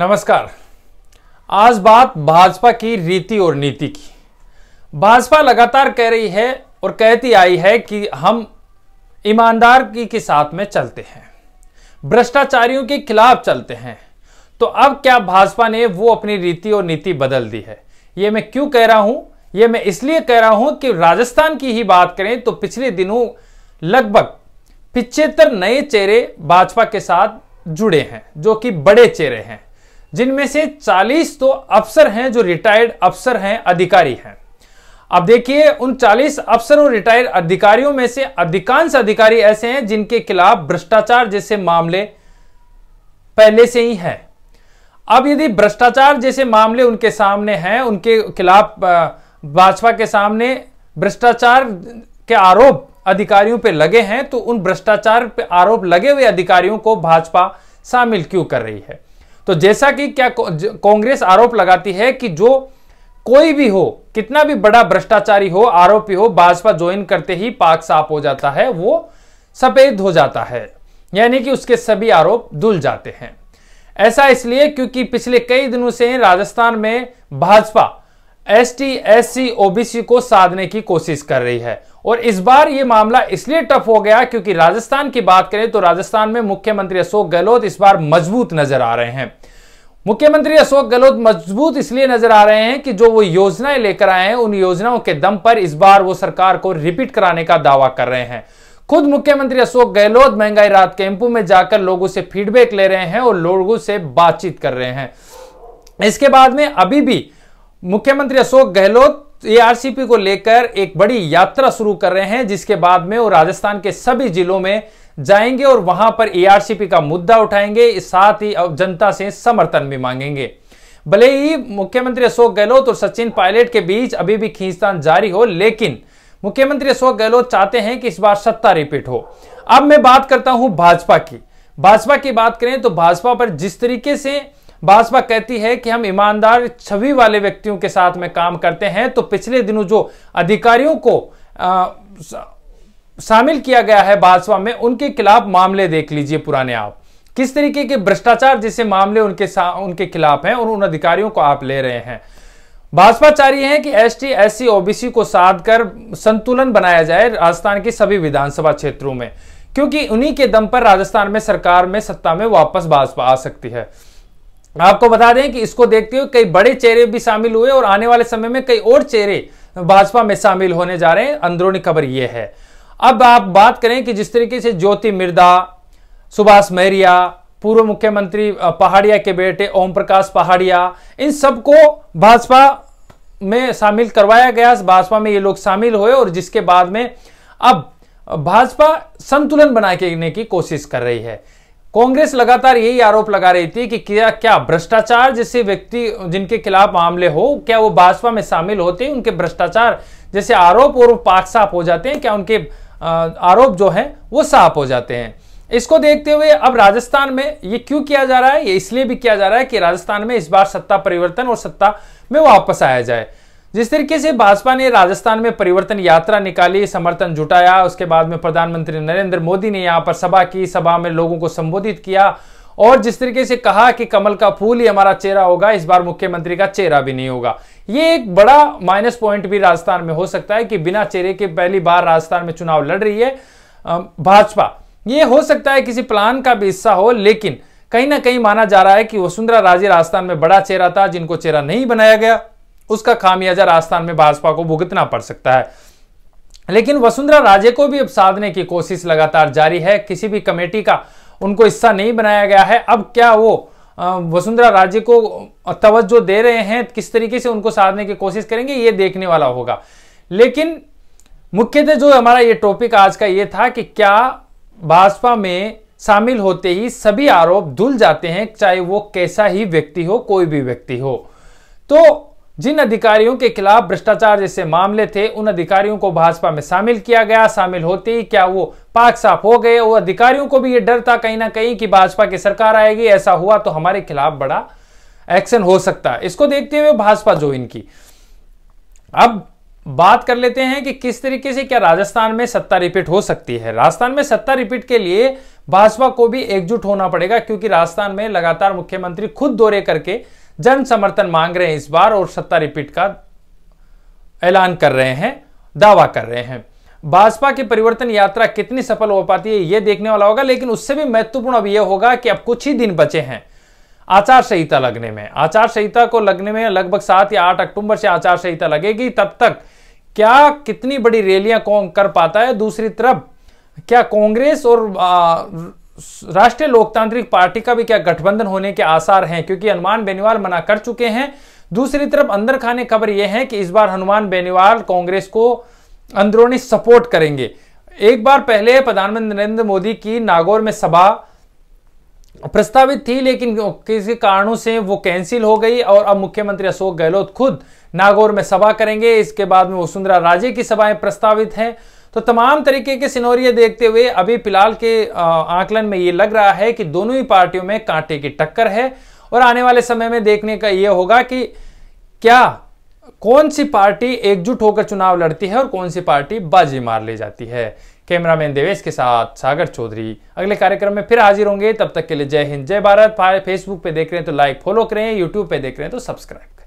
नमस्कार आज बात भाजपा की रीति और नीति की भाजपा लगातार कह रही है और कहती आई है कि हम ईमानदार की के साथ में चलते हैं भ्रष्टाचारियों के खिलाफ चलते हैं तो अब क्या भाजपा ने वो अपनी रीति और नीति बदल दी है ये मैं क्यों कह रहा हूं ये मैं इसलिए कह रहा हूं कि राजस्थान की ही बात करें तो पिछले दिनों लगभग पिछहत्तर नए चेहरे भाजपा के साथ जुड़े हैं जो कि बड़े चेहरे हैं जिनमें से 40 तो अफसर हैं जो रिटायर्ड अफसर हैं अधिकारी हैं अब देखिए उन 40 अफसर और रिटायर्ड अधिकारियों में से अधिकांश अधिकारी ऐसे हैं जिनके खिलाफ भ्रष्टाचार जैसे मामले पहले से ही हैं अब यदि भ्रष्टाचार जैसे मामले उनके सामने हैं उनके खिलाफ भाजपा के सामने भ्रष्टाचार के आरोप अधिकारियों पर लगे हैं तो उन भ्रष्टाचार पर आरोप लगे हुए अधिकारियों को भाजपा शामिल क्यों कर रही है तो जैसा कि क्या कांग्रेस आरोप लगाती है कि जो कोई भी हो कितना भी बड़ा भ्रष्टाचारी हो आरोपी हो भाजपा ज्वाइन करते ही पाक साफ हो जाता है वो सफेद हो जाता है यानी कि उसके सभी आरोप धुल जाते हैं ऐसा इसलिए क्योंकि पिछले कई दिनों से राजस्थान में Bhajpa S T S C OBC को साधने की कोशिश कर रही है और इस बार ये मामला इसलिए टफ हो गया क्योंकि राजस्थान की बात करें तो राजस्थान में मुख्यमंत्री अशोक गहलोत इस बार मजबूत नजर आ रहे हैं मुख्यमंत्री अशोक गहलोत मजबूत इसलिए नजर आ रहे हैं कि जो वो योजनाएं लेकर आए हैं उन योजनाओं के दम पर इस बार वो सरकार को रिपीट कराने का दावा कर रहे हैं खुद मुख्यमंत्री अशोक गहलोत महंगाई रात कैंपों में जाकर लोगों से फीडबैक ले रहे हैं और लोगों से बातचीत कर रहे हैं इसके बाद में अभी भी मुख्यमंत्री अशोक गहलोत एआरसीपी को लेकर एक बड़ी यात्रा शुरू कर रहे हैं जिसके बाद में वो राजस्थान के सभी जिलों में जाएंगे और वहां पर एआरसीपी का मुद्दा उठाएंगे साथ ही जनता से समर्थन भी मांगेंगे भले ही मुख्यमंत्री अशोक गहलोत और सचिन पायलट के बीच अभी भी खींचतान जारी हो लेकिन मुख्यमंत्री अशोक गहलोत चाहते हैं कि इस बार सत्ता रिपीट हो अब मैं बात करता हूं भाजपा की भाजपा की बात करें तो भाजपा पर जिस तरीके से भाजपा कहती है कि हम ईमानदार छवि वाले व्यक्तियों के साथ में काम करते हैं तो पिछले दिनों जो अधिकारियों को आ, शामिल किया गया है भाजपा में उनके खिलाफ मामले देख लीजिए पुराने आप किस तरीके के भ्रष्टाचार जैसे मामले उनके उनके खिलाफ हैं और उन अधिकारियों को आप ले रहे हैं भाजपा चाह रही है कि S T S C OBC को साध कर संतुलन बनाया जाए राजस्थान के सभी विधानसभा क्षेत्रों में क्योंकि उन्हीं के दम पर राजस्थान में सरकार में सत्ता में वापस भाजपा आ सकती है आपको बता दें कि इसको देखते हुए कई बड़े चेहरे भी शामिल हुए और आने वाले समय में कई और चेहरे भाजपा में शामिल होने जा रहे हैं अंदरूनी खबर यह है अब आप बात करें कि जिस तरीके से ज्योति मिर्दा सुभाष मैरिया पूर्व मुख्यमंत्री पहाड़िया के बेटे ओम प्रकाश पहाड़िया इन सबको भाजपा में शामिल करवाया गया भाजपा में ये लोग शामिल हुए और जिसके बाद में अब भाजपा संतुलन बनाए रखने की कोशिश कर रही है कांग्रेस लगातार यही आरोप लगा रही थी कि क्या क्या भ्रष्टाचार जैसे व्यक्ति जिनके खिलाफ मामले हो क्या वो भाजपा में शामिल होते हैं उनके भ्रष्टाचार जैसे आरोप और पाक साफ हो जाते हैं क्या उनके आरोप जो हैं वो साफ हो जाते हैं इसको देखते हुए अब राजस्थान में ये क्यों किया जा रहा है ये इसलिए भी किया जा रहा है कि राजस्थान में इस बार सत्ता परिवर्तन और सत्ता में वापस आया जाए जिस तरीके से भाजपा ने राजस्थान में परिवर्तन यात्रा निकाली समर्थन जुटाया उसके बाद में प्रधानमंत्री नरेंद्र मोदी ने यहां पर सभा की सभा में लोगों को संबोधित किया और जिस तरीके से कहा कि कमल का फूल ही हमारा चेहरा होगा इस बार मुख्यमंत्री का चेहरा भी नहीं होगा ये एक बड़ा माइनस पॉइंट भी राजस्थान में हो सकता है कि बिना चेहरे के पहली बार राजस्थान में चुनाव लड़ रही है भाजपा ये हो सकता है किसी प्लान का भी हिस्सा हो लेकिन कहीं ना कहीं माना जा रहा है कि वसुंधरा राजे राजस्थान में बड़ा चेहरा था जिनको चेहरा नहीं बनाया गया उसका खामियाजा राजस्थान में भाजपा को भुगतना पड़ सकता है लेकिन वसुंधरा राजे को भी अब साधने की कोशिश लगातार जारी है किसी भी कमेटी का उनको हिस्सा नहीं बनाया गया है अब क्या वो वसुंधरा राजे को तवज्जो दे रहे हैं किस तरीके से उनको साधने की कोशिश करेंगे ये देखने वाला होगा लेकिन मुख्यतः जो हमारा ये टॉपिक आज का ये था कि क्या भाजपा में शामिल होते ही सभी आरोप धुल जाते हैं चाहे वो कैसा ही व्यक्ति हो कोई भी व्यक्ति हो तो जिन अधिकारियों के खिलाफ भ्रष्टाचार जैसे मामले थे उन अधिकारियों को भाजपा में शामिल किया गया शामिल होते ही क्या वो पाक साफ हो गए वो अधिकारियों को भी ये डर था कहीं ना कहीं कि भाजपा की सरकार आएगी ऐसा हुआ तो हमारे खिलाफ बड़ा एक्शन हो सकता है इसको देखते हुए भाजपा ज्वाइन की अब बात कर लेते हैं कि किस तरीके से क्या राजस्थान में सत्ता रिपीट हो सकती है राजस्थान में सत्ता रिपीट के लिए भाजपा को भी एकजुट होना पड़ेगा क्योंकि राजस्थान में लगातार मुख्यमंत्री खुद दौरे करके जन समर्थन मांग रहे हैं इस बार और सत्ता रिपीट का ऐलान कर रहे हैं दावा कर रहे हैं भाजपा की परिवर्तन यात्रा कितनी सफल हो पाती है यह देखने वाला होगा लेकिन उससे भी महत्वपूर्ण अब यह होगा कि अब कुछ ही दिन बचे हैं आचार संहिता लगने में आचार संहिता को लगने में लगभग सात या आठ अक्टूबर से आचार संहिता लगेगी तब तक क्या कितनी बड़ी रैलियां कौन कर पाता है दूसरी तरफ क्या कांग्रेस और आ, राष्ट्रीय लोकतांत्रिक पार्टी का भी क्या गठबंधन होने के आसार हैं क्योंकि हनुमान बेनीवाल मना कर चुके हैं दूसरी तरफ अंदर खाने खबर यह है कि इस बार हनुमान बेनीवाल कांग्रेस को अंदरूनी सपोर्ट करेंगे एक बार पहले प्रधानमंत्री नरेंद्र मोदी की नागौर में सभा प्रस्तावित थी लेकिन किसी कारणों से वो कैंसिल हो गई और अब मुख्यमंत्री अशोक गहलोत खुद नागौर में सभा करेंगे इसके बाद में वसुंधरा राजे की सभाएं प्रस्तावित हैं तो तमाम तरीके के सिनोरिये देखते हुए अभी फिलहाल के आकलन में ये लग रहा है कि दोनों ही पार्टियों में कांटे की टक्कर है और आने वाले समय में देखने का यह होगा कि क्या कौन सी पार्टी एकजुट होकर चुनाव लड़ती है और कौन सी पार्टी बाजी मार ले जाती है कैमरामैन देवेश के साथ सागर चौधरी अगले कार्यक्रम में फिर हाजिर होंगे तब तक के लिए जय हिंद जय भारत फेसबुक पे देख रहे हैं तो लाइक फॉलो करें यूट्यूब पे देख रहे हैं तो सब्सक्राइब करें